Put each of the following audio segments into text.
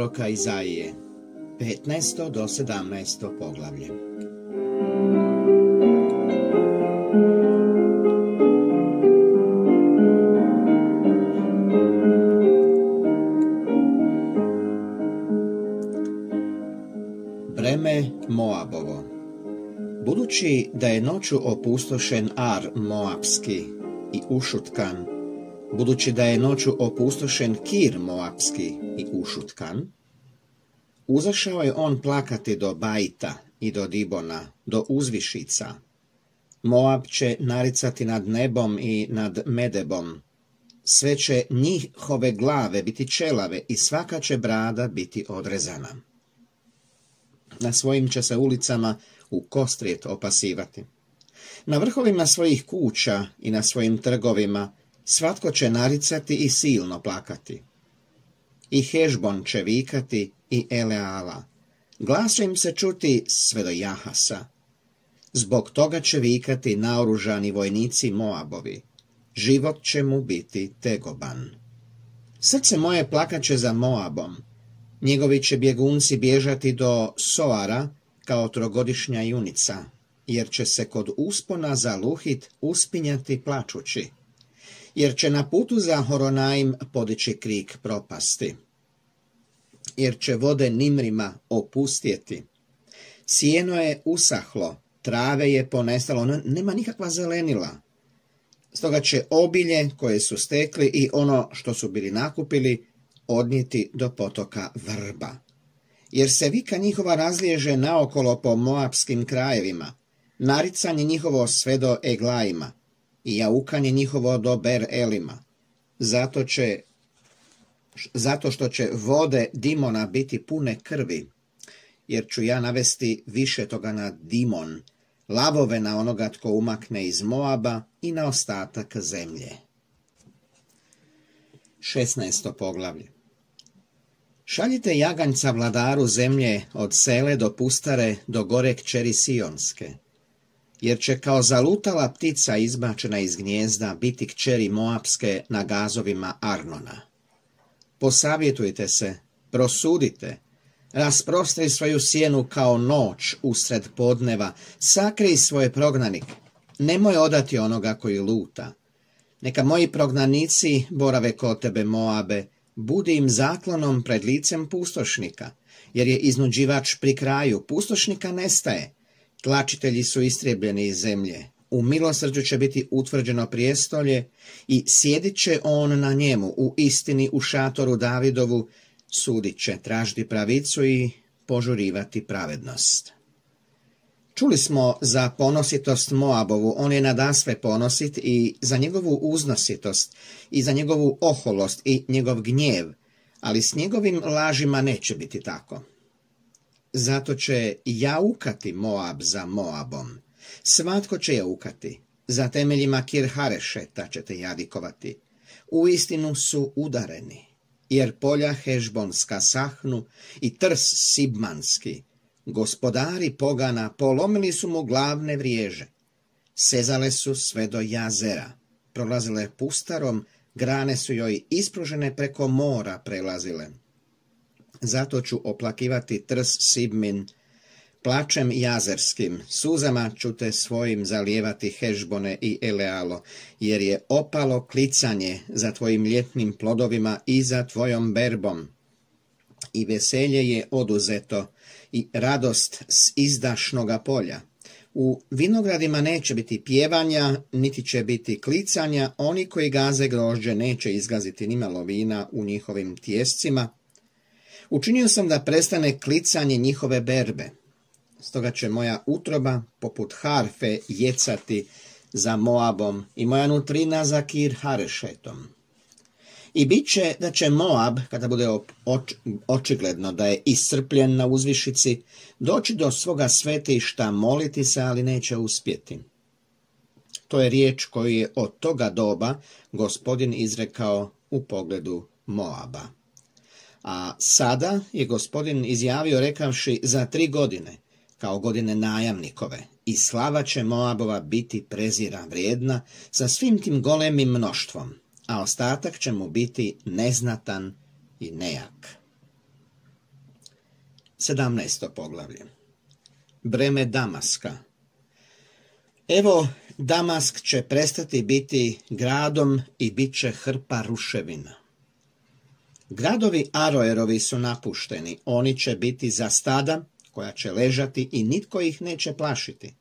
proroka Izaije, 15. do 17. poglavlje. Breme Moabovo Budući da je noću opustošen Ar moabski i ušutkan budući da je noću opustošen kir Moapski i ušutkan, uzašao je on plakati do Bajta i do Dibona, do uzvišica. Moab će naricati nad nebom i nad medebom. Sve će njihove glave biti čelave i svaka će brada biti odrezana. Na svojim će se ulicama u kostrijet opasivati. Na vrhovima svojih kuća i na svojim trgovima Svatko će naricati i silno plakati. I Hežbon će vikati i Eleala. Glas će im se čuti sve do Jahasa. Zbog toga će vikati naoružani vojnici Moabovi. Život će mu biti tegoban. Srce moje plakaće za Moabom. Njegovi će bjegunci bježati do Soara kao trogodišnja junica, jer će se kod uspona za luhit uspinjati plačući jer će na putu za Horonaim podići krik propasti. Jer će vode Nimrima opustjeti. Sijeno je usahlo, trave je ponestalo, ono nema nikakva zelenila. Stoga će obilje koje su stekli i ono što su bili nakupili odnijeti do potoka vrba. Jer se vika njihova razliježe naokolo po moapskim krajevima, naricanje njihovo sve do eglajima, i jaukanje njihovo dober elima. Zato, će, zato što će vode dimona biti pune krvi, jer ću ja navesti više toga na dimon, lavove na onoga tko umakne iz Moaba i na ostatak zemlje. 16. poglavlje Šaljite jaganjca vladaru zemlje od sele do pustare do gore kćeri Sionske, jer će kao zalutala ptica izbačena iz gnijezda biti kćeri Moapske na gazovima Arnona. Posavjetujte se, prosudite, rasprostri svoju sjenu kao noć usred podneva, sakri svoje prognanik, nemoj odati onoga koji luta. Neka moji prognanici borave kod tebe Moabe, budi im zaklonom pred licem pustošnika, jer je iznuđivač pri kraju, pustošnika nestaje, Tlačitelji su istrebljeni iz zemlje. U milosrđu će biti utvrđeno prijestolje i sjedit će on na njemu u istini u šatoru Davidovu, sudit će tražiti pravicu i požurivati pravednost. Čuli smo za ponositost Moabovu, on je nadasve ponosit i za njegovu uznositost i za njegovu oholost i njegov gnjev, ali s njegovim lažima neće biti tako. Zato će jaukati Moab za Moabom. Svatko će jaukati. Za temeljima Kirharešeta ćete jadikovati. U istinu su udareni, jer polja Hežbonska sahnu i trs Sibmanski. Gospodari pogana polomili su mu glavne vriježe. Sezale su sve do jazera. Prolazile pustarom, grane su joj ispružene preko mora prelazile. Zato ću oplakivati trs Sibmin, plačem jazerskim, suzama ću te svojim zalijevati Hežbone i Elealo, jer je opalo klicanje za tvojim ljetnim plodovima i za tvojom berbom. I veselje je oduzeto i radost s izdašnoga polja. U vinogradima neće biti pjevanja, niti će biti klicanja, oni koji gaze grožđe neće izgaziti nimalo vina u njihovim tijescima, Učinio sam da prestane klicanje njihove berbe. Stoga će moja utroba poput harfe jecati za Moabom i moja nutrina za Kir Harešetom. I bit će da će Moab, kada bude očigledno da je iscrpljen na uzvišici, doći do svoga svetišta, moliti se, ali neće uspjeti. To je riječ koju je od toga doba gospodin izrekao u pogledu Moaba. A sada je gospodin izjavio rekavši za tri godine, kao godine najamnikove, i slava će Moabova biti prezira vrijedna sa svim tim golemim mnoštvom, a ostatak će mu biti neznatan i nejak. 17. poglavlje Breme Damaska Evo, Damask će prestati biti gradom i bit će hrpa ruševina. Gradovi Aroerovi su napušteni, oni će biti za stada koja će ležati i nitko ih neće plašiti.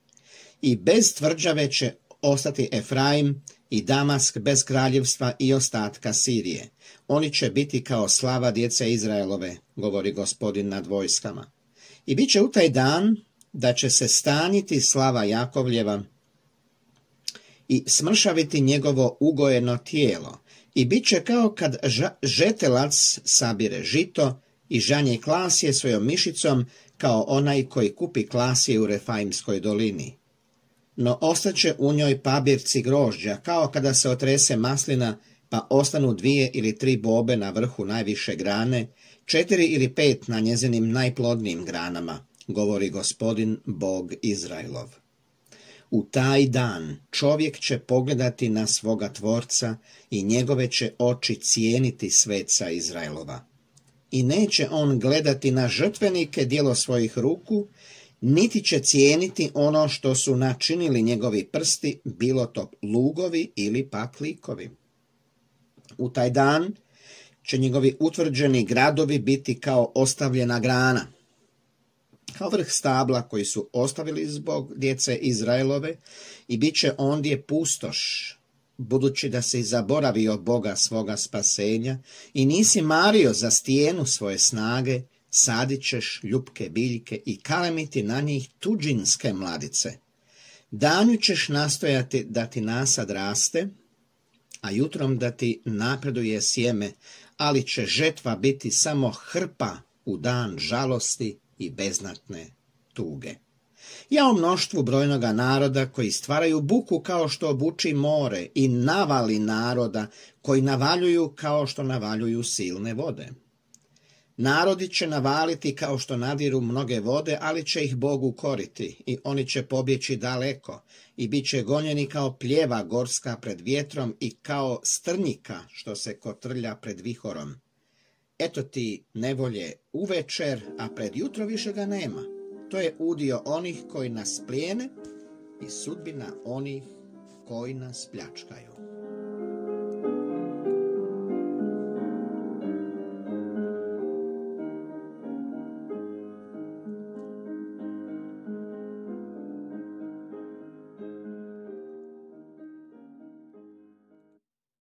I bez tvrđave će ostati Efraim i Damask bez kraljevstva i ostatka Sirije. Oni će biti kao slava djece Izraelove, govori gospodin nad vojskama. I bit će u taj dan da će se staniti slava Jakovljeva i smršaviti njegovo ugojeno tijelo, i bit će kao kad žetelac sabire žito i žanje klasje svojom mišicom kao onaj koji kupi klasje u Refaimskoj dolini. No ostaće u njoj pabirci grožđa, kao kada se otrese maslina, pa ostanu dvije ili tri bobe na vrhu najviše grane, četiri ili pet na njezinim najplodnijim granama, govori gospodin Bog Izrailov. U taj dan čovjek će pogledati na svoga tvorca i njegove će oči cijeniti sveca Izraelova. I neće on gledati na žrtvenike dijelo svojih ruku, niti će cijeniti ono što su načinili njegovi prsti, bilo to lugovi ili pak likovi. U taj dan će njegovi utvrđeni gradovi biti kao ostavljena grana – vrh stabla koji su ostavili zbog djece Izraelove i bit će ondje pustoš, budući da si zaboravio Boga svoga spasenja i nisi mario za stijenu svoje snage, sadit ćeš ljupke biljke i kalemiti na njih tuđinske mladice. Danju ćeš nastojati da ti nasad raste, a jutrom da ti napreduje sjeme, ali će žetva biti samo hrpa u dan žalosti i beznatne tuge. Ja o mnoštvu brojnoga naroda koji stvaraju buku kao što obuči more i navali naroda koji navaljuju kao što navaljuju silne vode. Narodi će navaliti kao što nadiru mnoge vode, ali će ih Bog ukoriti i oni će pobjeći daleko i bit će gonjeni kao pljeva gorska pred vjetrom i kao strnjika što se kotrlja pred vihorom. Eto ti nevolje uvečer, a pred jutro više ga nema. To je udio onih koji nas plijene i sudbina onih koji nas pljačkaju.